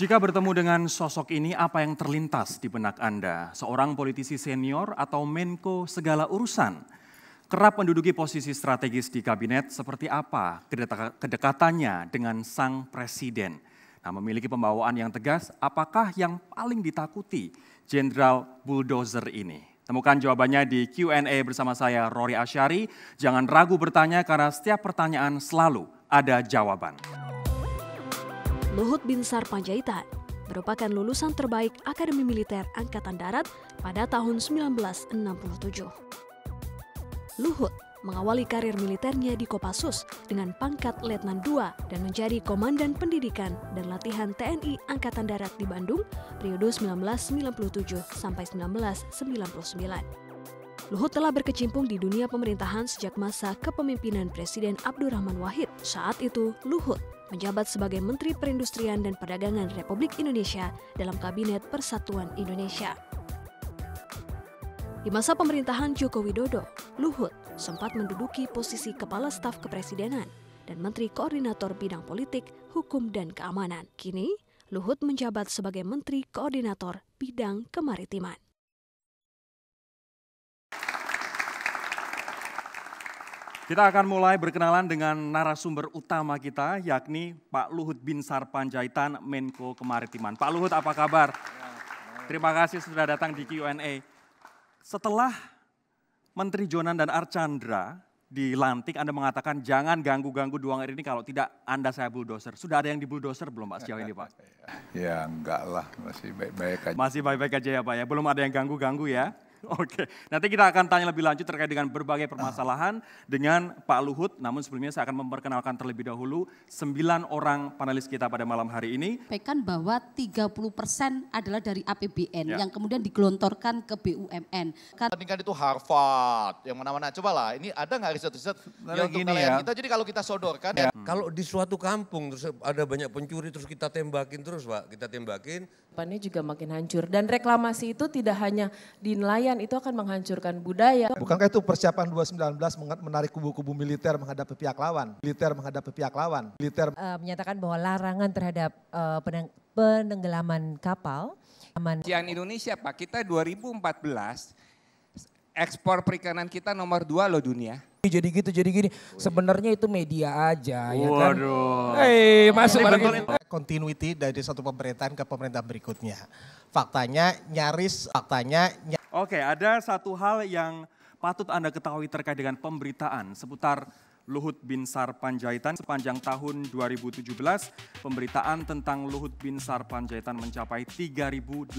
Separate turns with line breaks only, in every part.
Jika bertemu dengan sosok ini, apa yang terlintas di benak Anda? Seorang politisi senior atau menko segala urusan? Kerap menduduki posisi strategis di kabinet, seperti apa kedekatannya dengan sang presiden? Nah, memiliki pembawaan yang tegas, apakah yang paling ditakuti Jenderal Bulldozer ini? Temukan jawabannya di Q&A bersama saya Rory Ashari. Jangan ragu bertanya karena setiap pertanyaan selalu ada jawaban.
Luhut Binsar Panjaitan merupakan lulusan terbaik Akademi Militer Angkatan Darat pada tahun 1967. Luhut mengawali karir militernya di Kopassus dengan pangkat Letnan II dan menjadi Komandan Pendidikan dan Latihan TNI Angkatan Darat di Bandung periode 1997 sampai 1999. Luhut telah berkecimpung di dunia pemerintahan sejak masa kepemimpinan Presiden Abdurrahman Wahid. Saat itu, Luhut menjabat sebagai Menteri Perindustrian dan Perdagangan Republik Indonesia dalam Kabinet Persatuan Indonesia. Di masa pemerintahan Joko Widodo, Luhut sempat menduduki posisi Kepala Staf Kepresidenan dan Menteri Koordinator Bidang Politik, Hukum, dan Keamanan. Kini, Luhut menjabat sebagai Menteri Koordinator Bidang Kemaritiman.
Kita akan mulai berkenalan dengan narasumber utama kita, yakni Pak Luhut Bin Sarpanjaitan, Menko Kemaritiman. Pak Luhut, apa kabar? Ya, Terima kasih sudah datang di Q&A. Setelah Menteri Jonan dan Archandra dilantik, Anda mengatakan jangan ganggu-ganggu dua hari ini kalau tidak Anda saya bulldozer. Sudah ada yang di bulldozer belum Pak sejauh ini Pak?
Ya enggak lah, masih baik-baik aja.
Masih baik-baik aja ya Pak ya, belum ada yang ganggu-ganggu ya. Oke, nanti kita akan tanya lebih lanjut terkait dengan berbagai permasalahan dengan Pak Luhut. Namun sebelumnya saya akan memperkenalkan terlebih dahulu sembilan orang panelis kita pada malam hari ini.
Pekan bahwa 30 persen adalah dari APBN ya. yang kemudian digelontorkan ke BUMN. Kan Bandingkan itu Harvard, yang mana-mana. coba lah, ini ada nggak riset-riset nah, yang untuk ya. kita? Jadi kalau kita sodorkan. Ya. Hmm. Kalau
di suatu kampung terus ada banyak pencuri terus kita tembakin terus Pak, kita tembakin.
Ini juga makin hancur. Dan reklamasi itu tidak hanya di nelayan nelayan itu akan menghancurkan budaya. Bukankah
itu persiapan 2019 menarik kubu-kubu militer menghadapi pihak lawan? Militer menghadapi pihak lawan. Militer
uh, menyatakan bahwa larangan terhadap uh, penenggelaman kapal.
Aman. Indonesia Pak, kita 2014 ekspor perikanan kita nomor dua loh dunia.
Jadi gitu, jadi gini. Sebenarnya itu media aja Waduh. ya
kan.
Hei, masuk masuk Continuity dari satu pemerintahan ke pemerintah berikutnya. Faktanya nyaris, faktanya ny Oke, ada satu hal yang patut Anda ketahui terkait dengan pemberitaan seputar Luhut Binsar Panjaitan sepanjang tahun 2017. Pemberitaan tentang Luhut Binsar Panjaitan mencapai 3.089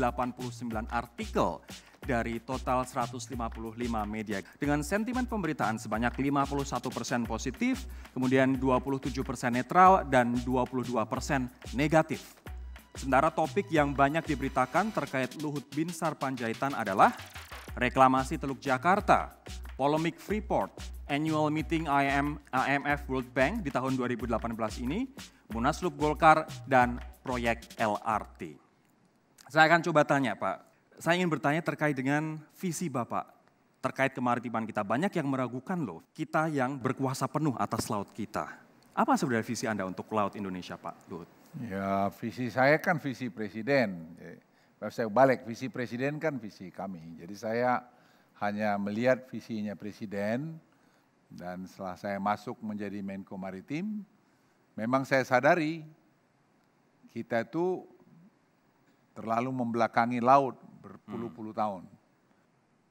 artikel dari total 155 media. Dengan sentimen pemberitaan sebanyak 51 persen positif, kemudian 27 persen netral, dan 22 persen negatif. Sementara topik yang banyak diberitakan terkait Luhut Binsar Panjaitan adalah reklamasi Teluk Jakarta, polemik Freeport, annual meeting IMF World Bank di tahun 2018 ini, Munaslup Golkar, dan proyek LRT. Saya akan coba tanya Pak, saya ingin bertanya terkait dengan visi Bapak terkait kemaritiman kita. Banyak yang meragukan loh, kita yang berkuasa penuh atas laut kita. Apa sebenarnya visi Anda untuk laut Indonesia Pak Luhut? Ya visi saya kan visi Presiden.
Saya balik, visi Presiden kan visi kami. Jadi saya hanya melihat visinya Presiden, dan setelah saya masuk menjadi Menko Maritim, memang saya sadari kita itu terlalu membelakangi laut berpuluh-puluh hmm. tahun.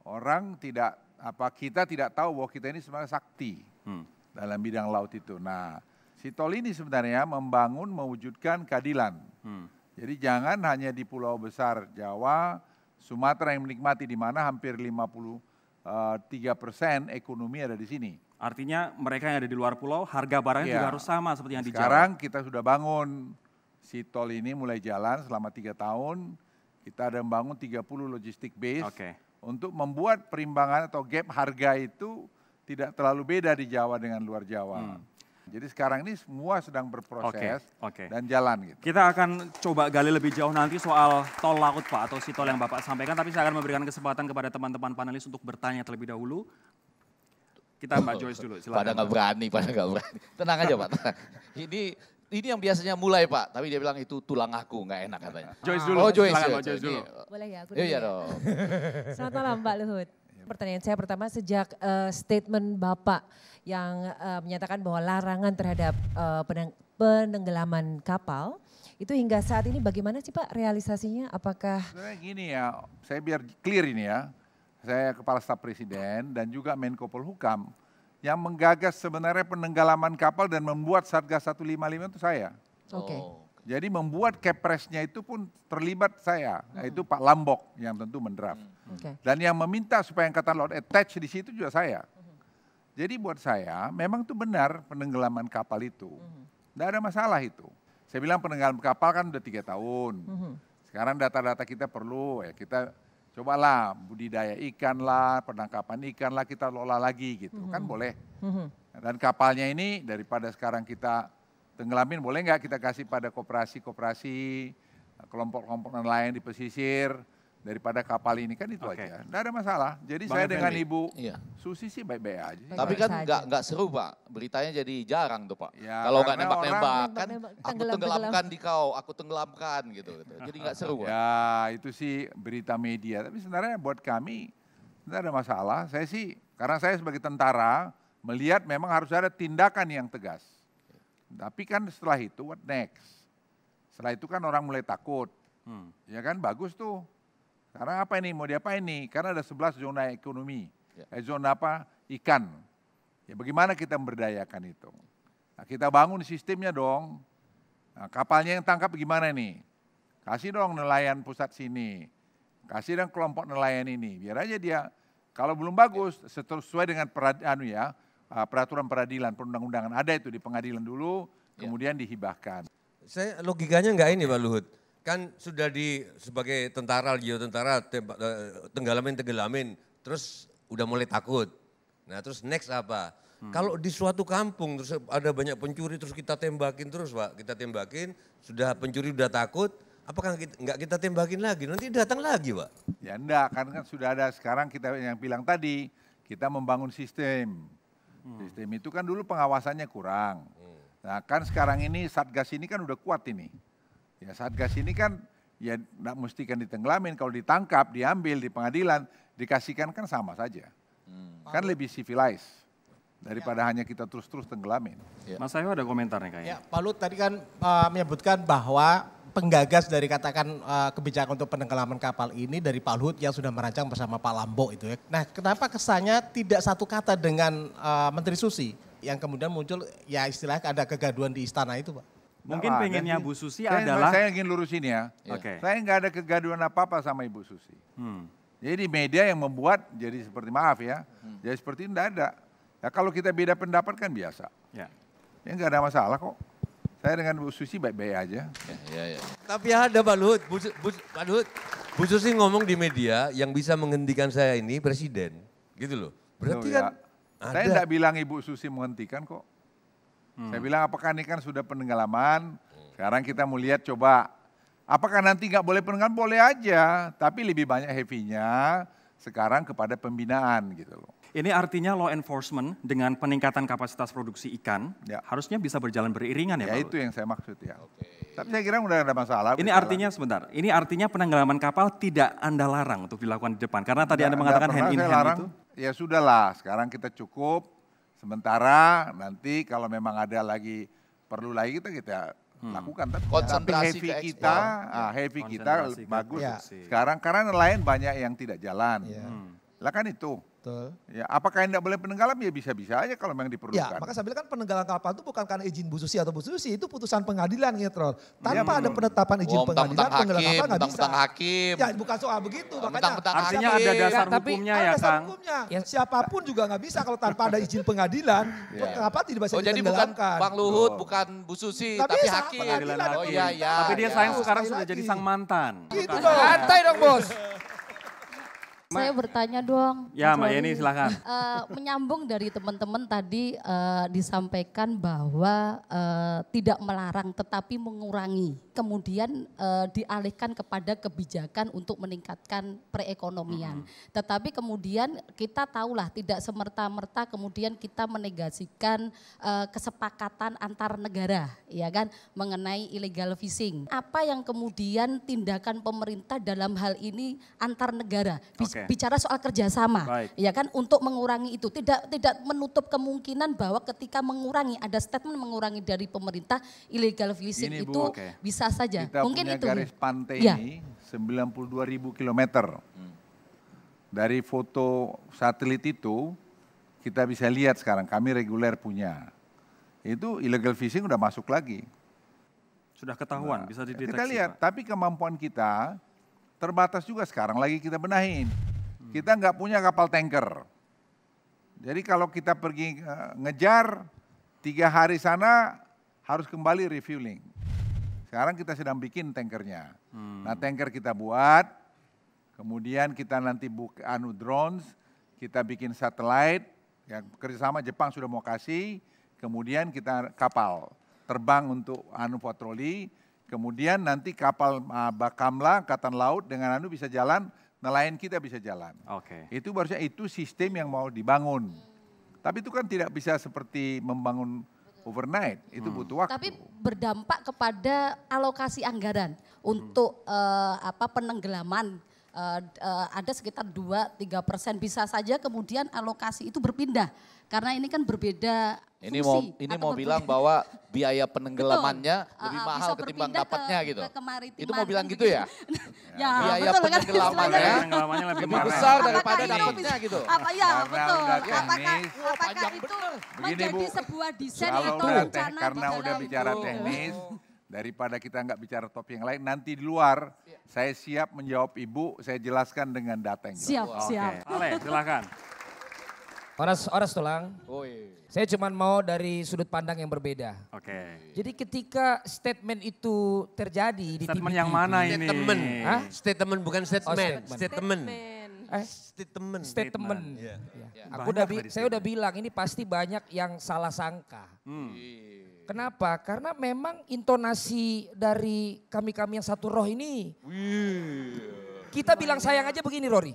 Orang tidak apa kita tidak tahu bahwa kita ini sebenarnya sakti hmm. dalam bidang laut itu. Nah, si tol ini sebenarnya membangun mewujudkan keadilan. Hmm. Jadi jangan hanya di pulau besar Jawa, Sumatera yang menikmati di mana hampir 53 eh, persen ekonomi ada di sini.
Artinya mereka yang ada di luar pulau harga barangnya ya. juga harus sama seperti
yang di Jawa. Sekarang kita sudah bangun si tol ini mulai jalan selama tiga tahun. Kita ada membangun 30 logistik base okay. untuk membuat perimbangan atau gap harga itu tidak terlalu beda di Jawa dengan luar Jawa. Hmm. Jadi sekarang ini semua
sedang berproses okay, okay. dan jalan. Gitu. Kita akan coba gali lebih jauh nanti soal tol laut Pak atau si tol yang Bapak sampaikan. Tapi saya akan memberikan kesempatan kepada teman-teman panelis untuk bertanya terlebih dahulu. Kita Mbak Joyce dulu, Silahkan. Pada nggak berani, pada nggak berani. Tenang aja Pak, tenang.
Ini ini yang biasanya mulai Pak, tapi dia bilang itu tulang aku nggak enak katanya. Joyce dulu, oh, Joyce, silahkan,
Joyce, Joyce dulu. Boleh ya, aku iya, iya, dulu. Iya dong. Selamat malam
Mbak Luhut. Pertanyaan saya pertama sejak uh, statement Bapak yang uh, menyatakan bahwa larangan terhadap uh, peneng penenggelaman kapal itu hingga saat ini bagaimana sih Pak realisasinya? Apakah
Sebenarnya gini ya, saya biar clear ini ya saya Kepala Staf Presiden dan juga Menko Polhukam yang menggagas sebenarnya penenggelaman kapal dan membuat Satgas 155 itu saya. Oke. Okay. Oh. Jadi membuat kepresnya itu pun terlibat saya, yaitu Pak Lambok yang tentu mendraft. Hmm. Okay. Dan yang meminta supaya Angkatan Laut attach di situ juga saya. Hmm. Jadi buat saya memang itu benar penenggelaman kapal itu. Tidak hmm. ada masalah itu. Saya bilang penenggelaman kapal kan udah tiga tahun. Sekarang data-data kita perlu, ya kita cobalah budidaya ikan lah, penangkapan ikan lah kita lola lagi gitu, mm -hmm. kan boleh. Mm -hmm. Dan kapalnya ini daripada sekarang kita tenggelamin, boleh nggak kita kasih pada kooperasi-kooperasi kelompok-kelompok lain di pesisir, daripada kapal ini kan itu okay. aja. Tidak ada masalah. Jadi Bang saya dengan Ibu iya. Susi sih baik-baik aja. Tapi kan nggak nggak seru Pak. Beritanya jadi jarang tuh Pak. Ya, Kalau nggak nembak-nembak kan tenggelam, aku tenggelamkan
di kau, aku tenggelamkan gitu, gitu. Jadi nggak seru Pak.
Ya itu sih berita media. Tapi sebenarnya buat kami tidak ada masalah. Saya sih karena saya sebagai tentara melihat memang harus ada tindakan yang tegas. Tapi kan setelah itu what next? Setelah itu kan orang mulai takut. Hmm. Ya kan bagus tuh karena apa ini, mau diapain nih? Karena ada 11 zona ekonomi, ya. eh, zona apa? Ikan. Ya bagaimana kita memberdayakan itu? Nah, kita bangun sistemnya dong. Nah, kapalnya yang tangkap gimana nih? Kasih dong nelayan pusat sini. Kasih dong kelompok nelayan ini. Biar aja dia, kalau belum bagus, ya. sesuai dengan perad, anu ya, eh, peraturan peradilan, perundang-undangan. Ada itu di pengadilan dulu, ya. kemudian ya. dihibahkan.
Saya logikanya enggak ini Pak Luhut
kan sudah di sebagai tentara, Leo tentara eh, tenggelamin tenggelamin, terus udah mulai takut. Nah terus next apa? Hmm. Kalau di suatu kampung terus ada banyak pencuri terus kita tembakin terus pak, kita tembakin sudah pencuri udah takut, apakah kita, nggak kita tembakin lagi?
Nanti datang lagi pak? Ya enggak, karena kan sudah ada sekarang kita yang bilang tadi kita membangun sistem. Hmm. Sistem itu kan dulu pengawasannya kurang. Hmm. Nah kan sekarang ini satgas ini kan udah kuat ini. Ya Satgas ini kan ya tidak mesti kan ditenggelamin, kalau ditangkap, diambil di pengadilan, dikasihkan kan sama saja. Hmm. Kan lebih civilized daripada ya. hanya kita terus-terus tenggelamin.
Ya. Mas Ayo ada komentarnya kayaknya. Ya, Pak Lut tadi kan uh, menyebutkan bahwa penggagas dari katakan uh, kebijakan untuk penenggelaman kapal ini dari Pak Luhut yang sudah merancang bersama Pak Lambo itu ya. Nah, kenapa kesannya tidak satu kata dengan uh, Menteri Susi yang kemudian muncul ya istilahnya ada kegaduan di istana itu, Pak? Mungkin nah, pengennya Bu Susi saya, adalah... Saya ingin lurusin ya. Iya. Okay. Saya nggak ada kegaduhan
apa-apa sama Ibu Susi. Hmm. Jadi media yang membuat jadi seperti maaf ya. Hmm. Jadi seperti ini enggak ada. Ya kalau kita beda pendapat kan biasa. Ya. Ya enggak ada masalah kok. Saya dengan Bu Susi baik-baik aja. Ya, ya, ya. Tapi ada Pak Luhut, Bu, Bu, Pak Luhut, Bu Susi ngomong di media yang bisa menghentikan saya ini presiden. Gitu loh. Berarti kan ya. kan ada. Saya enggak bilang Ibu Susi menghentikan kok. Hmm. Saya bilang apakah ini kan sudah penenggelaman, sekarang kita mau lihat coba. Apakah nanti nggak boleh penenggelaman? Boleh
aja, tapi lebih banyak heavy-nya
sekarang kepada pembinaan gitu loh. Ini
artinya law enforcement dengan peningkatan kapasitas produksi ikan ya. harusnya bisa berjalan beriringan ya, ya Pak. itu
yang saya maksud ya. Oke. Tapi saya kira udah ada masalah. Ini artinya
sebentar. Ini artinya penenggelaman kapal tidak Anda larang untuk dilakukan di depan karena tadi Anda, anda mengatakan hand in hand larang, itu. Ya sudahlah,
sekarang kita cukup Sementara nanti kalau memang ada lagi perlu lagi kita kita hmm. lakukan. Tapi, konsentrasi tapi ah, ya, heavy kita, ah, heavy kita bagus ya. sekarang karena nelayan banyak yang tidak jalan. Ya. Hmm. Lah kan itu. Betul. Ya, apakah tidak boleh penenggalan? Ya bisa-bisa aja kalau memang ya, diperlukan. Ya, maka
sambil kan penenggalan kapal itu bukan karena izin Bu Susi atau Bu Susi, itu putusan pengadilan gitu ya, loh. Ya, tanpa ya, ada penetapan izin oh, pengadilan, mentang penenggalan kapal nggak bisa. Mentang
hakim.
Ya, bukan soal begitu. Mentang, makanya mentang artinya hakim. ada dasar ya, hukumnya ya, dasar Kang. Hukumnya. Ya. Siapapun juga nggak bisa kalau tanpa ada izin pengadilan, ya. kenapa tidak bisa oh, jadi bukan Bang Luhut, oh. bukan Bu
Susi, tapi, tapi hakim. oh, iya, iya, tapi dia iya. sayang sekarang sudah jadi sang mantan.
Gitu
Santai dong, Bos. Saya bertanya doang. Ya, Mbak Yeni silakan. Uh, menyambung dari teman-teman tadi uh, disampaikan bahwa uh, tidak melarang tetapi mengurangi kemudian e, dialihkan kepada kebijakan untuk meningkatkan perekonomian. Hmm. Tetapi kemudian kita tahulah tidak semerta-merta kemudian kita menegasikan e, kesepakatan antar negara ya kan mengenai illegal fishing. Apa yang kemudian tindakan pemerintah dalam hal ini antar negara okay. bicara soal kerjasama Baik. ya kan untuk mengurangi itu tidak tidak menutup kemungkinan bahwa ketika mengurangi ada statement mengurangi dari pemerintah illegal fishing ini, itu Bu, okay. bisa saja. Kita Mungkin punya itu. garis
pantai ya. ini 92 ribu kilometer. Dari foto satelit itu kita bisa lihat sekarang kami reguler punya. Itu illegal fishing udah masuk lagi.
Sudah ketahuan, nah, bisa dideteksi. Kita lihat,
Pak. tapi kemampuan kita terbatas juga sekarang lagi kita benahin. Kita nggak punya kapal tanker. Jadi kalau kita pergi eh, ngejar tiga hari sana harus kembali refueling. Sekarang kita sedang bikin tankernya. Hmm. Nah tanker kita buat, kemudian kita nanti buka anu drones, kita bikin satelit, ya kerjasama Jepang sudah mau kasih, kemudian kita kapal terbang untuk anu patroli, kemudian nanti kapal uh, Bakamla angkatan laut dengan anu bisa jalan, nelayan kita bisa jalan. Oke. Okay. Itu barusan itu sistem yang mau dibangun. Tapi itu kan tidak bisa seperti membangun overnight itu hmm. butuh waktu.
Tapi berdampak kepada alokasi anggaran untuk uh, apa penenggelaman Uh, uh, ada sekitar 2-3 persen. Bisa saja kemudian alokasi itu berpindah. Karena ini kan berbeda ini
mau ini mau bilang bahwa biaya penenggelamannya betul, ah, ah, lebih mahal bisa ketimbang dapatnya ke, gitu. Ke itu mau bilang gitu, gitu. ya?
ya, biaya betul, kan? penenggelamannya,
penenggelamannya lebih, lebih besar daripada
dapatnya
gitu. Apa ya, betul. Apakah, apakah, apakah itu Begini, menjadi Bu, sebuah desain atau rencana karena udah bicara teknis,
daripada kita nggak bicara topik yang lain nanti di luar iya. saya siap menjawab ibu saya jelaskan dengan data yang jelas. Siap, okay. siap. Ale, silakan.
Oras oras tulang. Oh, iya. Saya cuma mau dari sudut pandang yang berbeda. Oke. Okay. Jadi ketika statement itu terjadi di Statement yang mana ini? Statement. Hah? Statement bukan oh, statement. Oh, statement. Statement. statement. Eh? Statement. Statement. statement. Yeah. Yeah. Yeah. Aku udah statement. saya udah bilang ini pasti banyak yang salah sangka.
Hmm. Iya.
Kenapa? Karena memang intonasi dari kami-kami yang satu roh ini. Yeah. Kita bilang sayang aja begini Rory.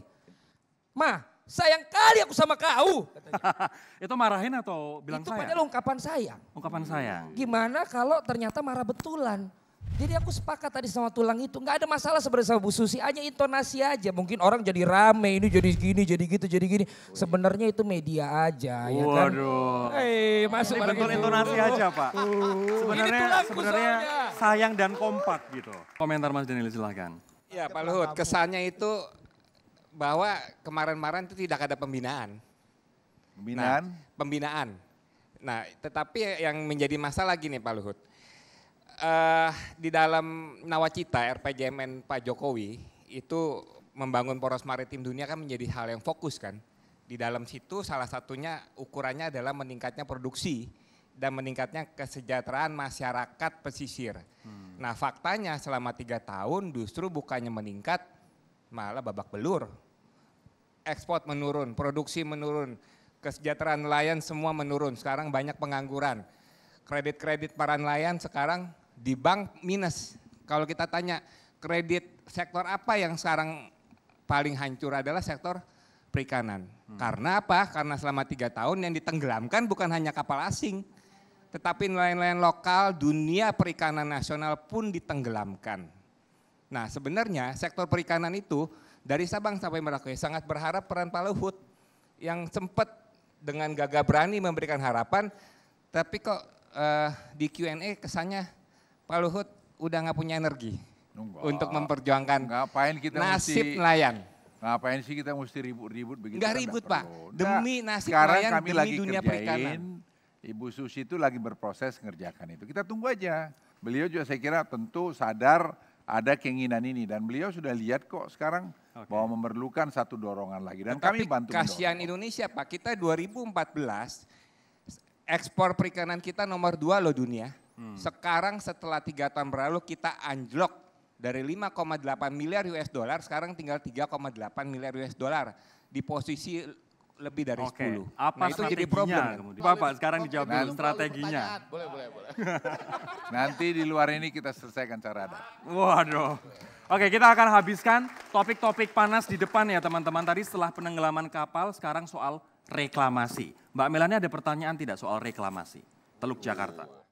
Ma, sayang kali aku sama kau.
itu marahin atau bilang itu sayang? Itu
ungkapan sayang.
Ungkapan sayang.
Gimana kalau ternyata marah betulan? Jadi aku sepakat tadi sama tulang itu, Gak ada masalah sebenarnya sama Bu Susi, hanya intonasi aja. Mungkin orang jadi rame, ini jadi gini, jadi gitu, jadi gini. Sebenarnya itu media aja, Waduh. ya kan?
Waduh. Hey, eh, masuk ini bentuk intonasi aja, Pak. Uh. Sebenarnya, sebenarnya sayang dan kompak gitu. Komentar Mas Daniel silahkan. Ya Pak Luhut,
kesannya itu bahwa kemarin-kemarin itu tidak ada pembinaan. Pembinaan? Nah, pembinaan. Nah, tetapi yang menjadi masalah gini Pak Luhut. Uh, di dalam nawacita RPJMN Pak Jokowi itu membangun poros maritim dunia kan menjadi hal yang fokus kan. Di dalam situ salah satunya ukurannya adalah meningkatnya produksi dan meningkatnya kesejahteraan masyarakat pesisir. Hmm. Nah faktanya selama tiga tahun justru bukannya meningkat malah babak belur ekspor menurun, produksi menurun, kesejahteraan nelayan semua menurun. Sekarang banyak pengangguran. Kredit-kredit para nelayan sekarang di bank minus. Kalau kita tanya kredit sektor apa yang sekarang paling hancur adalah sektor perikanan. Hmm. Karena apa? Karena selama tiga tahun yang ditenggelamkan bukan hanya kapal asing, tetapi nelayan-nelayan lokal dunia perikanan nasional pun ditenggelamkan. Nah sebenarnya sektor perikanan itu dari Sabang sampai Merauke. Sangat berharap peran Pak Luhut yang sempat dengan gagah berani memberikan harapan, tapi kok uh, di Q&A kesannya Pak Luhut udah nggak punya energi Enggak. untuk memperjuangkan Ngapain kita nasib mesti, nelayan.
Ngapain sih kita mesti ribut-ribut begitu? Nggak ribut Pak, perlu. demi nasib Sekarang nelayan, kami demi lagi dunia kerjain, perikanan. Ibu Susi itu lagi berproses ngerjakan itu. Kita tunggu aja. Beliau juga saya kira tentu sadar ada keinginan ini dan beliau sudah lihat kok sekarang okay. bahwa memerlukan satu dorongan lagi dan Tetapi kami bantu. Kasihan
mendorong. Indonesia Pak, kita 2014 ekspor perikanan kita nomor dua loh dunia. Hmm. Sekarang setelah tiga tahun berlalu kita anjlok dari 5,8 miliar US dollar sekarang tinggal 3,8 miliar US dollar di posisi lebih dari okay. 10. Apa nah, itu jadi problem. Kemudian.
Bapak sekarang Oke, dijawab dulu strateginya. Boleh,
boleh, boleh.
Nanti di luar ini kita selesaikan cara ada.
Waduh. Oke, kita akan habiskan topik-topik panas di depan ya teman-teman. Tadi setelah penenggelaman kapal, sekarang soal reklamasi. Mbak Melani ada pertanyaan tidak soal reklamasi Teluk Jakarta?